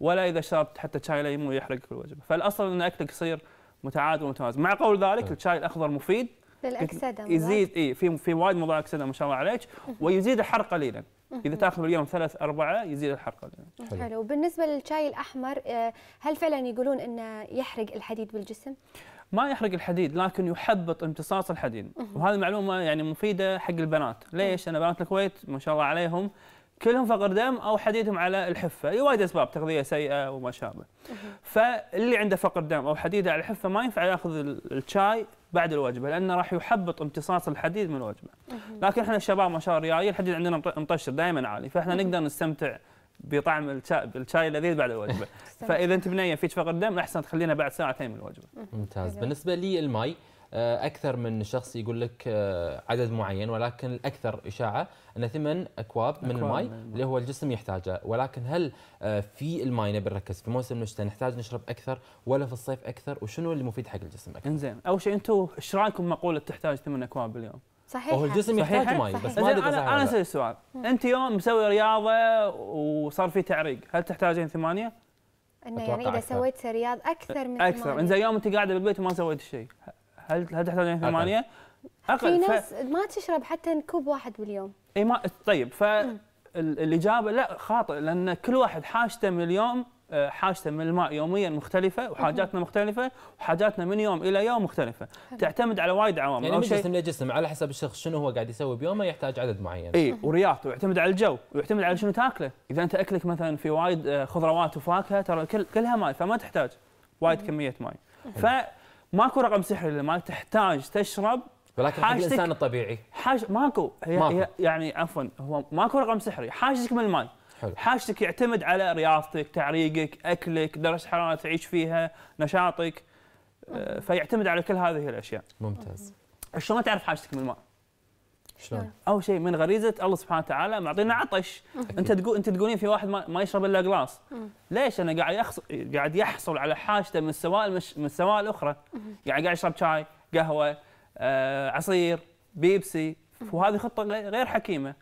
ولا اذا شربت حتى شاي ليمون يحرق في الوجبه فالاصل ان اكلك يصير متعادل ومتوازن مع قول ذلك نعم. الشاي الاخضر مفيد للاكسده يزيد اي في في وايد موضوع اكسده ما شاء الله عليك ويزيد الحرق قليلا اذا تاخذ باليوم ثلاث اربعه يزيد الحرق قليلا حلو وبالنسبه للشاي الاحمر آه، هل فعلا يقولون انه يحرق الحديد بالجسم ما يحرق الحديد لكن يحبط امتصاص الحديد وهذه معلومه يعني مفيده حق البنات ليش انا بنات الكويت ما شاء الله عليهم كلهم فقر دم او حديدهم على الحفه، إيه، وايد اسباب تغذيه سيئه وما شابه. فاللي عنده فقر دم او حديده على الحفه ما ينفع ياخذ الشاي بعد الوجبه لانه راح يحبط امتصاص الحديد من الوجبه. لكن احنا الشباب ما شاء الله الرياضي الحديد عندنا مطشر دائما عالي، فاحنا نقدر نستمتع بطعم الشاي الشاي اللذيذ بعد الوجبه. فاذا انت بنيه فيك فقر دم احسن تخلينا بعد ساعتين من الوجبه. ممتاز، بالنسبه للماي آه، اكثر من شخص يقول لك آه، عدد معين ولكن الاكثر اشاعه ان ثمان اكواب من الماء اللي هو الجسم يحتاجه ولكن هل آه، في الماء نبي نركز في موسم الشتاء نحتاج نشرب اكثر ولا في الصيف اكثر وشنو اللي مفيد حق الجسم اكثر؟ انزين اول شيء انتم ايش رايكم مقوله تحتاج ثمان اكواب باليوم؟ صحيح هو الجسم يحتاج ماي بس ما ادري انا اسالك اسال السؤال انت يوم مسوي رياضه وصار في تعريق هل تحتاجين ثمانيه؟ انه يعني اذا سويت رياض اكثر من اكثر انزين يوم انت قاعده بالبيت وما سويت شيء هل هل تحتاج يعني ثمانية؟ اقل في ناس ف... ما تشرب حتى كوب واحد باليوم اي ما طيب فالاجابه لا خاطئ لان كل واحد حاجته من اليوم آه، حاجته من الماء يوميا مختلفة وحاجاتنا مختلفة وحاجاتنا من يوم إلى يوم مختلفة تعتمد على وايد عوامل يعني من جسم لجسم على حسب الشخص شنو هو قاعد يسوي بيومه يحتاج عدد معين اي ورياضته ويعتمد على الجو ويعتمد على شنو تاكله إذا أنت أكلك مثلا في وايد آه، خضروات وفاكهة ترى كل كلها ماي فما تحتاج وايد كمية ماي ف ماكو رقم سحري لما تحتاج تشرب ولكن حق الانسان الطبيعي حاج ماكو, هي ماكو. هي يعني عفوا هو ماكو رقم سحري حاجتك من المال حلو. حاجتك يعتمد على رياضتك تعريقك اكلك درجه حراره تعيش فيها نشاطك آه، فيعتمد على كل هذه الاشياء ممتاز شلون تعرف حاجتك من المال شلون؟ نعم. اول شيء من غريزه الله سبحانه وتعالى معطينا عطش انت تقول انت تقولين في واحد ما, يشرب الا قلاص ليش انا قاعد يحص... قاعد يحصل على حاجته من السوائل مش... من السوائل الاخرى قاعد يعني قاعد يشرب شاي قهوه آه، عصير بيبسي وهذه خطه غير حكيمه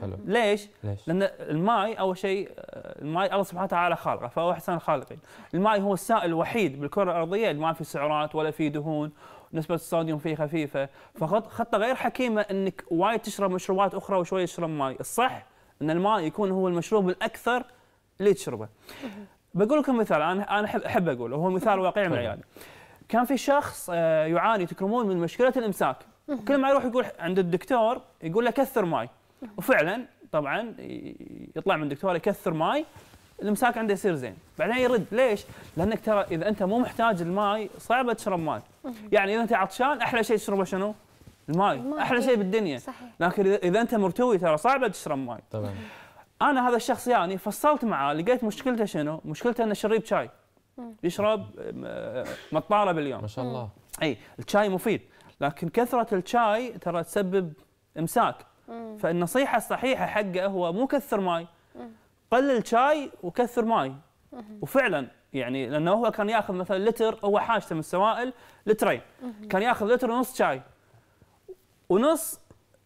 حلو ليش؟ ليش؟ لان الماي اول شيء آه، الماي الله سبحانه وتعالى خالقه فهو احسن الخالقين. الماي هو السائل الوحيد بالكره الارضيه اللي ما في سعرات ولا في دهون نسبه الصوديوم فيه خفيفه فخطه غير حكيمه انك وايد تشرب مشروبات اخرى وشويه تشرب ماي الصح ان الماء يكون هو المشروب الاكثر اللي تشربه بقول لكم مثال انا انا احب احب اقول وهو مثال واقعي من عيالي كان في شخص آه، يعاني تكرمون من مشكله الامساك كل ما يروح يقول عند الدكتور يقول له كثر ماي وفعلا طبعا يطلع من الدكتور يكثر ماي المساك عنده يصير زين بعدين يرد ليش لانك ترى اذا انت مو محتاج الماي صعبه تشرب ماي يعني اذا انت عطشان احلى شيء تشربه شنو الماي احلى شيء إيه، بالدنيا صحيح. لكن اذا انت مرتوي ترى صعبه تشرب ماي طبعا انا هذا الشخص يعني فصلت معاه لقيت مشكلته شنو مشكلته انه شريب شاي يشرب مطاره باليوم ما شاء الله اي الشاي مفيد لكن كثره الشاي ترى تسبب امساك فالنصيحه الصحيحه حقه هو مو كثر ماي قلل شاي وكثر ماي وفعلا يعني لانه هو كان ياخذ مثلا لتر هو حاجته من السوائل لترين كان ياخذ لتر ونص شاي ونص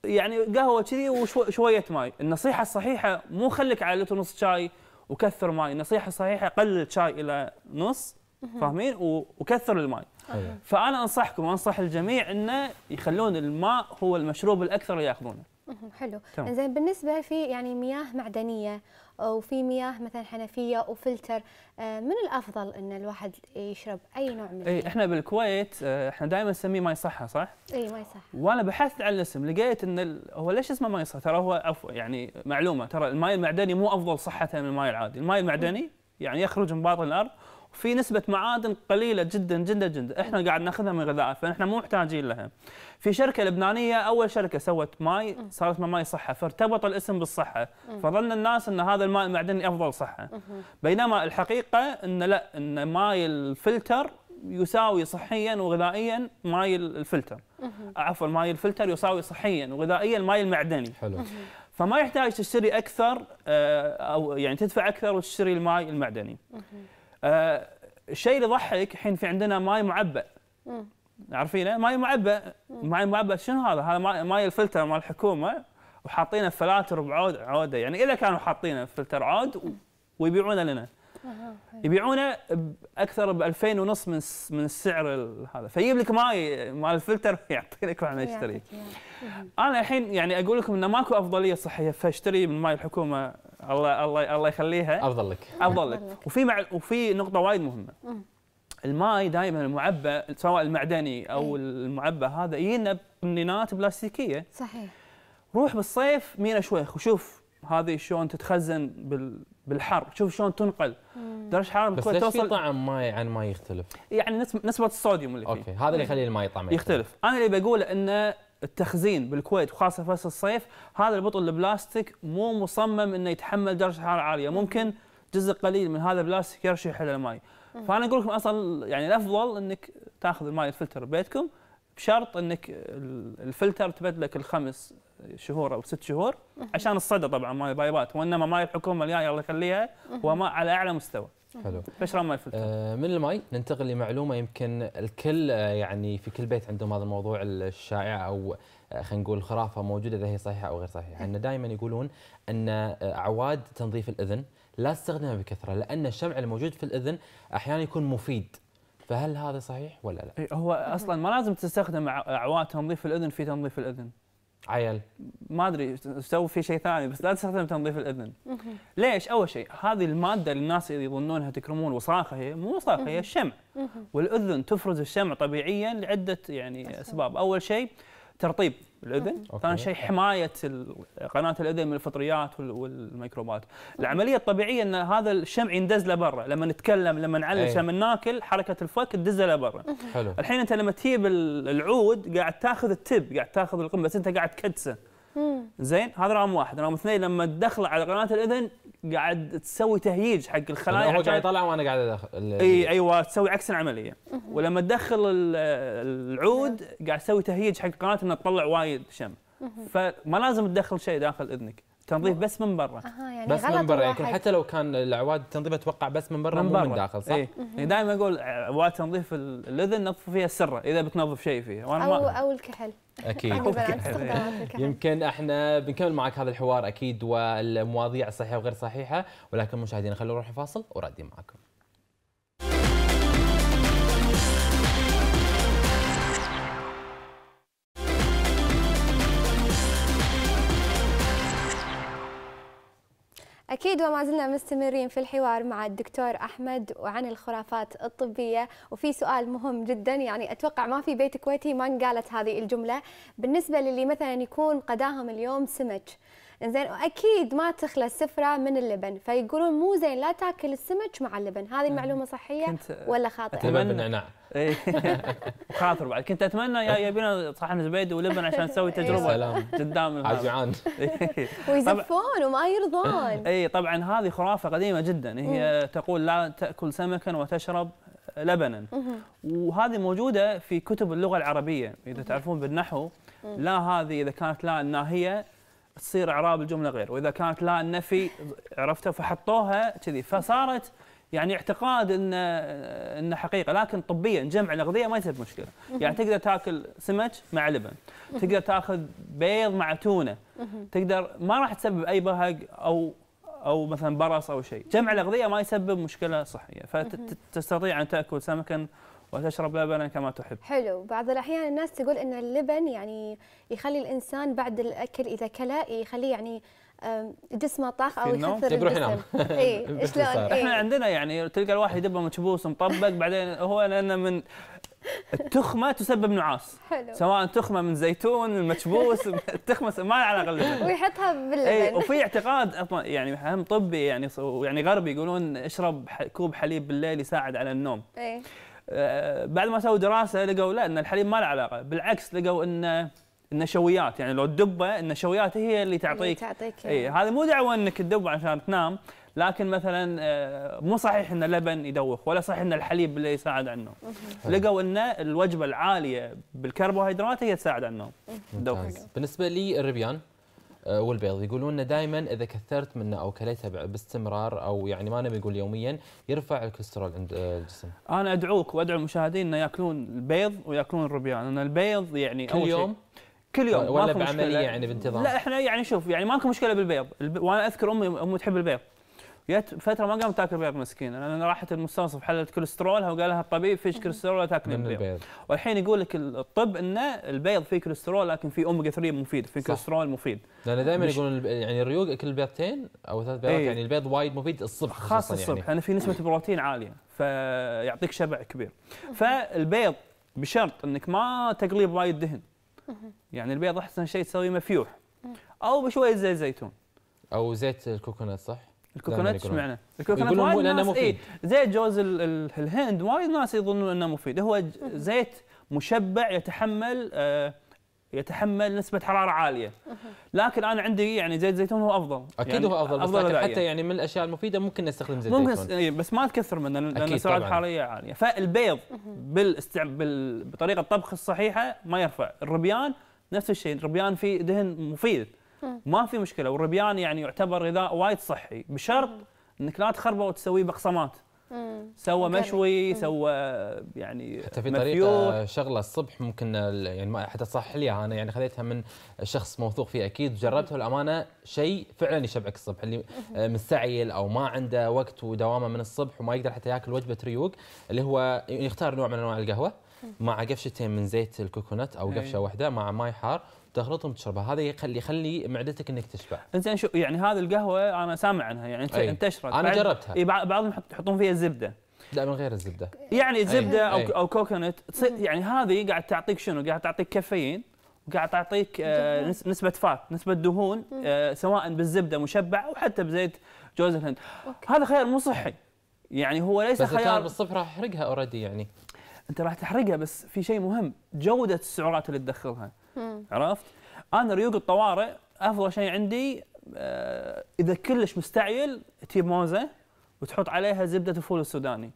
يعني قهوه كذي وشويه ماي النصيحه الصحيحه مو خليك على لتر ونص شاي وكثر ماي النصيحه الصحيحه قلل الشاي الى نص فاهمين وكثر الماي أيوة. فانا انصحكم وانصح الجميع انه يخلون الماء هو المشروب الاكثر ياخذونه حلو زين بالنسبه في يعني مياه معدنيه وفي مياه مثلا حنفيه وفلتر آه، من الافضل ان الواحد يشرب اي نوع من اي احنا بالكويت آه، احنا دائما نسميه ماي صحه صح اي ماي صحه وانا بحثت عن الاسم لقيت ان هو ليش اسمه ماي صحه ترى هو عفوا يعني معلومه ترى الماي المعدني مو افضل صحه من الماي العادي الماي المعدني يعني يخرج من باطن الارض في نسبة معادن قليلة جدا جدا جدا احنا قاعد ناخذها من غذائنا فاحنا مو محتاجين لها. في شركة لبنانية أول شركة سوت ماي صارت اسمها ماي صحة فارتبط الاسم بالصحة فظن الناس أن هذا الماء المعدني أفضل صحة بينما الحقيقة أن لا أن ماي الفلتر يساوي صحيا وغذائيا ماي الفلتر عفوا ماي الفلتر يساوي صحيا وغذائيا ماي المعدني حلو فما يحتاج تشتري اكثر آه، او يعني تدفع اكثر وتشتري الماي المعدني الشيء آه، اللي يضحك الحين في عندنا ماي معبأ عارفينه ماي معبأ ماي معبأ شنو هذا هذا ماي الفلتر مال الحكومه وحاطينه فلاتر بعود عوده يعني الا كانوا حاطينه فلتر عود ويبيعونه لنا يبيعونه باكثر ب 2000 ونص من من السعر هذا فيجيب لك ماي مال الفلتر ويعطيك وانا اشتري انا الحين يعني اقول لكم انه ماكو افضليه صحيه فاشتري من ماي الحكومه الله الله الله يخليها افضل لك افضل لك وفي مع وفي نقطه وايد مهمه الماي دائما المعبى سواء المعدني او إيه. المعبى هذا يجينا بطنينات بلاستيكيه صحيح روح بالصيف مينا شويخ وشوف هذه شلون تتخزن بالحر شوف شلون تنقل درجه حراره بالكويت توصل بس طعم ماي عن ماي يختلف يعني نسبه الصوديوم اللي فيه اوكي هذا اللي يخلي الماي طعمه يختلف انا اللي بقوله انه التخزين بالكويت وخاصه فصل الصيف هذا البطل البلاستيك مو مصمم انه يتحمل درجه حراره عاليه ممكن جزء قليل من هذا البلاستيك يرشح الى الماي فانا اقول لكم اصلا يعني الافضل انك تاخذ الماي الفلتر ببيتكم بشرط انك الفلتر تبدله كل خمس شهور او ست شهور عشان الصدى طبعا مال البايبات وانما ماي الحكومه الجايه الله يخليها هو ماء على اعلى مستوى. حلو بشرى ماي فلتر آه من الماي ننتقل لمعلومه يمكن الكل آه، يعني في كل بيت عندهم هذا الموضوع الشائع او آه، خلينا نقول خرافه موجوده اذا هي صحيحه او غير صحيحه ان إيه. دائما يقولون ان اعواد آه، تنظيف الاذن لا تستخدمها بكثره لان الشمع الموجود في الاذن احيانا يكون مفيد فهل هذا صحيح ولا لا؟ إيه، هو اصلا ما لازم تستخدم اعواد تنظيف الاذن في تنظيف الاذن عيل ما ادري سووا في شيء ثاني بس لا تستخدم تنظيف الاذن ليش اول شيء هذه الماده اللي الناس يظنونها تكرمون وصاخه هي مو صاخه هي الشمع والاذن تفرز الشمع طبيعيا لعده يعني اسباب اول شيء ترطيب الاذن ثاني شيء حمايه قناه الاذن من الفطريات والميكروبات العمليه الطبيعيه ان هذا الشمع يندز لبرا لما نتكلم لما نعلش لما ناكل حركه الفك تدز لبرا الحين انت لما تجيب العود قاعد تاخذ التب قاعد تاخذ القمه بس انت قاعد تكدسه زين هذا رقم واحد رقم اثنين لما تدخل على قناه الاذن قاعد تسوي تهييج حق الخلايا هو قاعد يطلع وانا قاعد ادخل اي ايوه تسوي عكس العمليه ولما تدخل العود قاعد تسوي تهييج حق قناه انها تطلع وايد شم فما لازم تدخل شيء داخل اذنك تنظيف بس من برا أه يعني بس من برا يعني حتى لو كان العواد التنظيف اتوقع بس من برا من برا. مو من داخل صح؟ إيه. يعني دائما اقول عواد تنظيف الاذن نظفوا فيها السره اذا بتنظف شيء فيها او ما او الكحل اكيد يمكن احنا بنكمل معك هذا الحوار اكيد والمواضيع الصحيحه وغير صحيحه ولكن مشاهدينا خلونا نروح فاصل وردي معكم أكيد وما زلنا مستمرين في الحوار مع الدكتور أحمد وعن الخرافات الطبية وفي سؤال مهم جدا يعني أتوقع ما في بيت كويتي ما قالت هذه الجملة بالنسبة للي مثلا يكون قداهم اليوم سمك زين واكيد ما تخلى السفره من اللبن فيقولون مو زين لا تاكل السمك مع اللبن هذه المعلومه صحيه ولا خاطئه اتمنى بالنعناع إيه. خاطر بعد كنت اتمنى يا يبينا صحن زبيد ولبن عشان نسوي إيه. تجربه سلام قدام جوعان إيه. ويزفون وما يرضون اي طبعا هذه خرافه قديمه جدا هي تقول لا تاكل سمكا وتشرب لبنا وهذه موجوده في كتب اللغه العربيه اذا تعرفون بالنحو لا هذه اذا كانت لا الناهيه تصير اعراب الجمله غير واذا كانت لا النفي عرفته فحطوها كذي فصارت يعني اعتقاد ان ان حقيقه لكن طبيا جمع الاغذيه ما يصير مشكله يعني تقدر تاكل سمك مع لبن تقدر تاخذ بيض مع تونه تقدر ما راح تسبب اي بهق او او مثلا برص او شيء جمع الاغذيه ما يسبب مشكله صحيه فتستطيع ان تاكل سمكا وتشرب لبنا كما تحب حلو بعض الأحيان الناس تقول أن اللبن يعني يخلي الإنسان بعد الأكل إذا كلا يخليه يعني جسمه طاخ او يخثر يروح ينام اي شلون إيه. احنا عندنا يعني تلقى الواحد يدبه مكبوس مطبق بعدين هو لانه من التخمه تسبب نعاس حلو سواء تخمه من زيتون المكبوس التخمه ما لها علاقه ويحطها باللبن اي وفي اعتقاد يعني هم طبي يعني يعني غربي يقولون اشرب كوب حليب بالليل يساعد على النوم اي آه، بعد ما سووا دراسه لقوا لا ان الحليب ما له علاقه بالعكس لقوا ان النشويات يعني لو تدبه النشويات هي اللي تعطيك تعطيك اي هذه مو دعوه انك تدب عشان تنام لكن مثلا آه، مو صحيح ان اللبن يدوخ ولا صحيح ان الحليب اللي يساعد على النوم لقوا ان الوجبه العاليه بالكربوهيدرات هي تساعد على النوم بالنسبه للربيان آه، والبيض يقولون دائما اذا كثرت منه او كليته باستمرار او يعني ما نبي نقول يوميا يرفع الكوليسترول عند آه، الجسم. انا ادعوك وادعو المشاهدين انه ياكلون البيض وياكلون الربيان لان البيض يعني كل اول يوم شيء كل يوم ولا بعمليه يعني بانتظام؟ لا احنا يعني شوف يعني ما لكم مشكله بالبيض، وانا اذكر امي امي تحب البيض. جت فتره ما قامت تاكل بيض مسكينه لان راحت المستوصف حللت كوليسترولها وقال لها الطبيب فيش كوليسترول لا تاكلين البيض والحين يقول لك الطب انه البيض فيه كوليسترول لكن فيه اوميجا 3 مفيد فيه كوليسترول مفيد لان دائما يقولون يعني الريوق كل بيضتين او ثلاث بيضات ايه يعني البيض وايد مفيد الصبح خاصه يعني. الصبح يعني. لان في نسبه بروتين عاليه فيعطيك شبع كبير فالبيض بشرط انك ما تقليب وايد دهن يعني البيض احسن شيء تسويه مفيوح او بشويه زيت زيتون او زيت الكوكونات صح الكوكونات ايش معنى؟ الكوكونات وايد ناس مفيد. إيه زيت جوز الهند وايد ناس يظنون انه مفيد هو زيت مشبع يتحمل آه يتحمل نسبة حرارة عالية لكن أنا عندي يعني زيت زيتون هو أفضل أكيد يعني هو أفضل, بس أفضل لكن حتى يعني. من الأشياء المفيدة ممكن نستخدم زيت ممكن زيتون إيه، بس ما تكثر منه لأن السعرات الحرارية عالية فالبيض بالاستع... بال... بطريقة الطبخ الصحيحة ما يرفع الربيان نفس الشيء الربيان فيه دهن مفيد ما في مشكله والربيان يعني يعتبر غذاء وايد صحي بشرط انك لا تخربه وتسويه بقصمات سوى مشوي سوى آه، يعني حتى في طريقه شغله الصبح ممكن يعني حتى صح لي انا يعني خذيتها من شخص موثوق فيه اكيد جربته الامانه شيء فعلا يشبعك الصبح اللي مستعجل او ما عنده وقت ودوامه من الصبح وما يقدر حتى ياكل وجبه ريوق اللي هو يختار نوع من انواع القهوه مع قفشتين من زيت الكوكونات او إيه. قفشه واحده مع ماي حار تخلطهم تشربها هذا يخلي يخلي معدتك انك تشبع انزين شو يعني هذه القهوه انا سامع عنها يعني انت انتشرت انا جربتها اي بعضهم يحطون فيها زبده لا من غير الزبده يعني الزبده او أي. او كوكونات يعني هذه قاعد تعطيك شنو قاعد تعطيك كافيين وقاعد تعطيك آه نسبه فات نسبه دهون آه سواء بالزبده مشبع او حتى بزيت جوز الهند هذا خيار مو صحي يعني هو ليس بس خيار بس الصبح راح احرقها اوريدي يعني انت راح تحرقها بس في شيء مهم جوده السعرات اللي تدخلها عرفت؟ انا ريوق الطوارئ افضل شيء عندي آه، اذا كلش مستعجل تجيب موزه وتحط عليها زبده الفول السوداني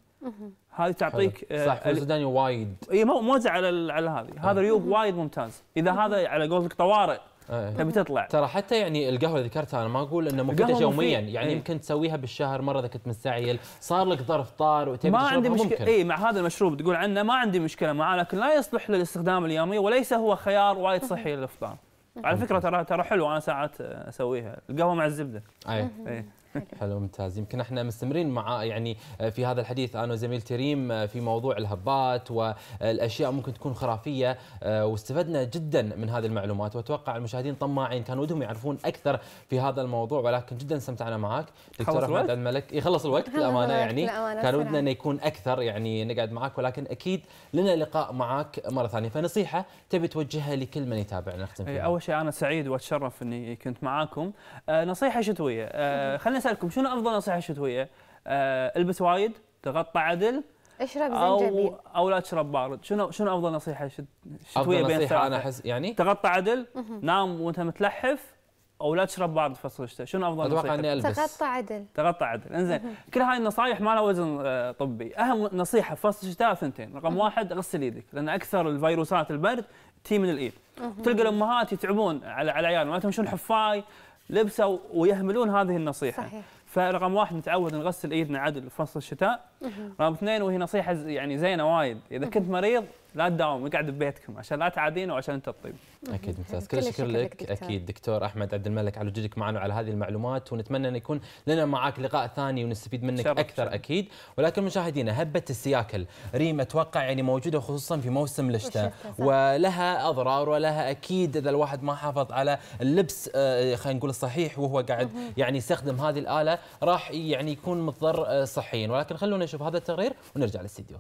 هذه تعطيك صح آه، فول السوداني وايد اي موزه على على هذه هذا أه. ريوق وايد ممتاز اذا هذا على قولتك طوارئ إيه. تبي تطلع ترى حتى يعني القهوه اللي ذكرتها انا ما اقول انه مفيده يوميا يعني ايه؟ يمكن تسويها بالشهر مره اذا كنت مستعجل صار لك ظرف طار وتبي ما عندي مشكله اي مع هذا المشروب تقول عنه ما عندي مشكله معاه لكن لا يصلح للاستخدام اليومي وليس هو خيار وايد صحي للافطار على فكره ترى ترى حلو انا ساعات اسويها القهوه مع الزبده اي إيه. حلو ممتاز يمكن احنا مستمرين مع يعني آه، في هذا الحديث انا وزميل تريم آه، في موضوع الهبات والاشياء ممكن تكون خرافيه آه، واستفدنا جدا من هذه المعلومات واتوقع المشاهدين طماعين كان ودهم يعرفون اكثر في هذا الموضوع ولكن جدا استمتعنا معك دكتور احمد الملك يخلص إيه، الوقت للامانه يعني كان ودنا انه يكون اكثر يعني نقعد معك ولكن اكيد لنا لقاء معك مره ثانيه فنصيحه تبي توجهها لكل من يتابعنا نختم إيه، اول شيء انا سعيد واتشرف اني كنت معاكم نصيحه شتويه خلينا اسالكم شنو افضل نصيحه شتويه؟ أه البس وايد، تغطى عدل، اشرب زنجبيل او او لا تشرب بارد، شنو شنو افضل نصيحه شتويه أفضل بين نصيحه انا احس يعني تغطى عدل، نام وانت متلحف او لا تشرب بارد فصل الشتاء، شنو افضل نصيحه؟ اتوقع اني البس تغطى عدل تغطى عدل، انزين كل هاي النصائح ما لها وزن آه، طبي، اهم نصيحه في فصل الشتاء ثنتين، رقم واحد غسل ايدك لان اكثر الفيروسات البرد تي من الايد تلقى الامهات يتعبون على على عيالهم ما شلون حفاي لبسوا ويهملون هذه النصيحه صحيح. فرقم واحد نتعود نغسل ايدنا عدل في فصل الشتاء رقم اثنين وهي نصيحه يعني زينه وايد اذا كنت مريض لا تداوم اقعد ببيتكم عشان لا تعادين وعشان انت تطيب اكيد ممتاز كل شكر لك دكتور. اكيد دكتور احمد عبد الملك على وجودك معنا وعلى هذه المعلومات ونتمنى ان يكون لنا معاك لقاء ثاني ونستفيد منك شرف اكثر شرف. اكيد ولكن مشاهدينا هبه السياكل ريم اتوقع يعني موجوده خصوصا في موسم الشتاء ولها اضرار ولها اكيد اذا الواحد ما حافظ على اللبس آه، خلينا نقول الصحيح وهو قاعد يعني يستخدم هذه الاله راح يعني يكون مضطر آه، صحيا ولكن خلونا نشوف هذا التقرير ونرجع للاستديو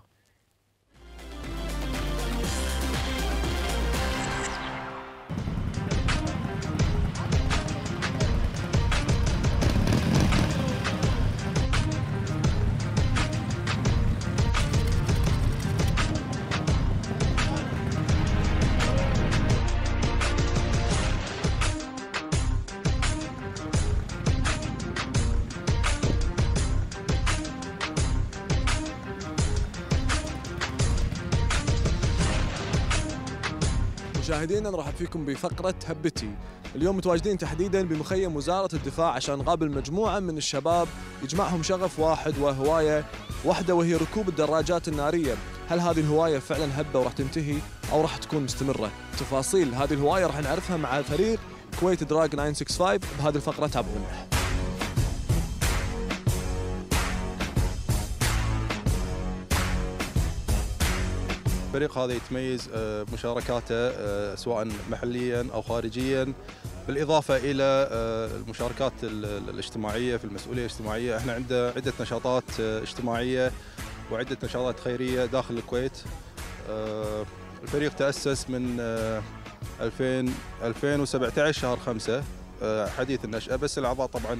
مشاهدينا نرحب فيكم بفقرة هبتي اليوم متواجدين تحديدا بمخيم وزارة الدفاع عشان نقابل مجموعة من الشباب يجمعهم شغف واحد وهواية واحدة وهي ركوب الدراجات النارية هل هذه الهواية فعلا هبة وراح تنتهي أو راح تكون مستمرة تفاصيل هذه الهواية راح نعرفها مع فريق كويت دراج 965 بهذه الفقرة تابعونا الفريق هذا يتميز بمشاركاته آه، آه، سواء محليا او خارجيا بالاضافه الى آه، المشاركات الاجتماعيه في المسؤوليه الاجتماعيه احنا عندنا عده نشاطات اجتماعيه وعده نشاطات خيريه داخل الكويت الفريق تاسس من 2000 2017 شهر 5 حديث النشأة بس الأعضاء طبعا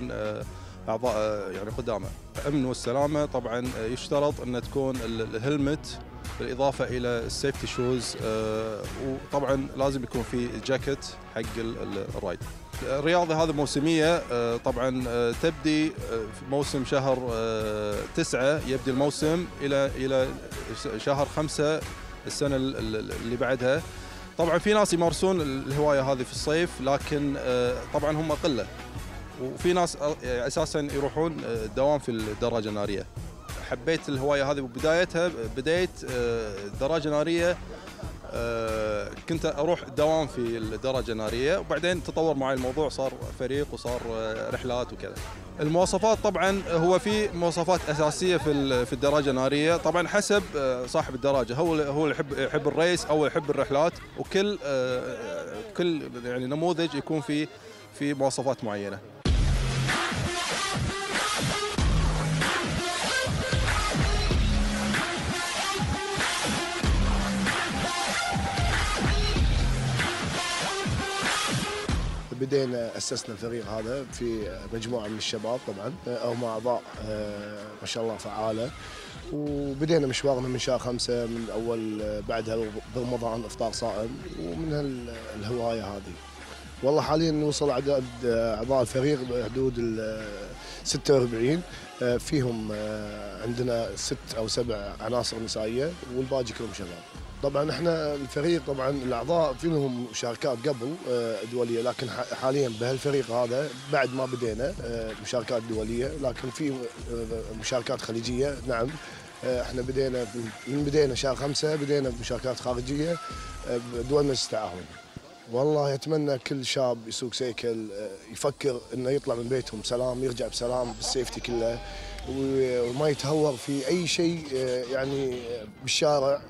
أعضاء يعني قدامى الأمن والسلامة طبعا يشترط أن تكون الهلمت بالاضافه الى السيفتي آه، شوز وطبعا لازم يكون في جاكيت حق الرايد. الرياضه هذه موسميه آه، طبعا آه، تبدي في موسم شهر تسعة يبدي الموسم الى الى شهر خمسة السنه اللي بعدها طبعا في ناس يمارسون الهوايه هذه في الصيف لكن طبعا هم قله وفي ناس اساسا يروحون الدوام في الدراجه الناريه حبيت الهوايه هذه وبدايتها بديت آه، دراجه ناريه آه، كنت اروح دوام في الدراجه الناريه وبعدين تطور معي الموضوع صار فريق وصار آه، رحلات وكذا. المواصفات طبعا هو في مواصفات اساسيه في في الدراجه الناريه طبعا حسب صاحب الدراجه هو هو اللي يحب يحب الريس او يحب الرحلات وكل كل يعني نموذج يكون في في مواصفات معينه. بدينا اسسنا الفريق هذا في مجموعه من الشباب طبعا أه، هم اعضاء أه، ما شاء الله فعاله وبدينا مشوارنا من شهر خمسة من اول أه، بعدها برمضان افطار صائم ومن الهوايه هذه والله حاليا وصل عدد اعضاء الفريق بحدود ال 46 فيهم عندنا ست او سبع عناصر نسائيه والباقي كلهم شباب طبعا احنا الفريق طبعا الاعضاء في لهم مشاركات قبل آه، دوليه لكن حاليا بهالفريق هذا بعد ما بدينا آه، مشاركات دوليه لكن في آه، مشاركات خليجيه نعم احنا بدينا من بدينا شهر خمسه بدينا بمشاركات خارجيه بدول مجلس التعاون. والله اتمنى كل شاب يسوق سيكل يفكر انه يطلع من بيتهم سلام يرجع بسلام بالسيفتي كله وما يتهور في اي شيء يعني بالشارع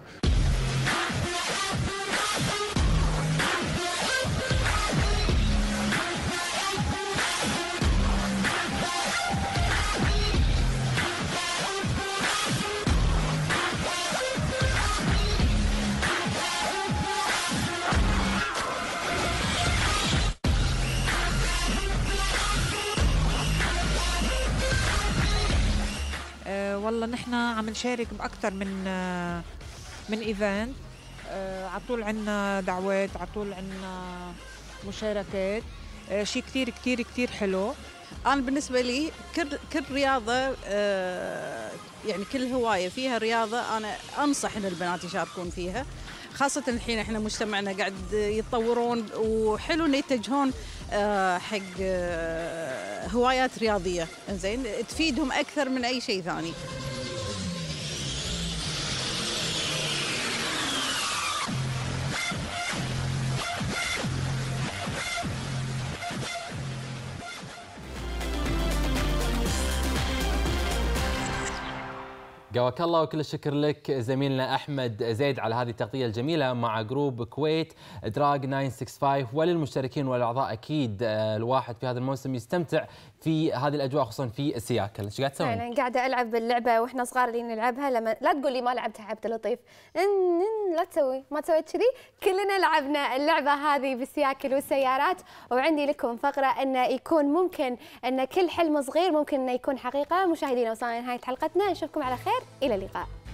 احنا عم نشارك باكثر من من ايفنت آه، على طول عندنا دعوات على طول عندنا مشاركات آه، شيء كثير كثير كثير حلو انا بالنسبه لي كل كل رياضه آه، يعني كل هوايه فيها رياضه انا انصح ان البنات يشاركون فيها خاصة الحين احنا مجتمعنا قاعد يتطورون وحلو انه يتجهون حق هوايات رياضية زين تفيدهم اكثر من اي شيء ثاني. قواك الله وكل الشكر لك زميلنا احمد زيد على هذه التغطيه الجميله مع جروب كويت دراج 965 وللمشتركين والاعضاء اكيد آه، الواحد في هذا الموسم يستمتع في هذه الاجواء خصوصا في السياكل ايش قاعد تسوين؟ انا قاعده العب باللعبه واحنا صغار اللي نلعبها لما لا تقول لي ما لعبتها عبد اللطيف لا تسوي ما سويت كذي كلنا لعبنا اللعبه هذه بالسياكل والسيارات وعندي لكم فقره انه يكون ممكن ان كل حلم صغير ممكن انه يكون حقيقه مشاهدينا وصلنا لنهايه حلقتنا نشوفكم على خير الى اللقاء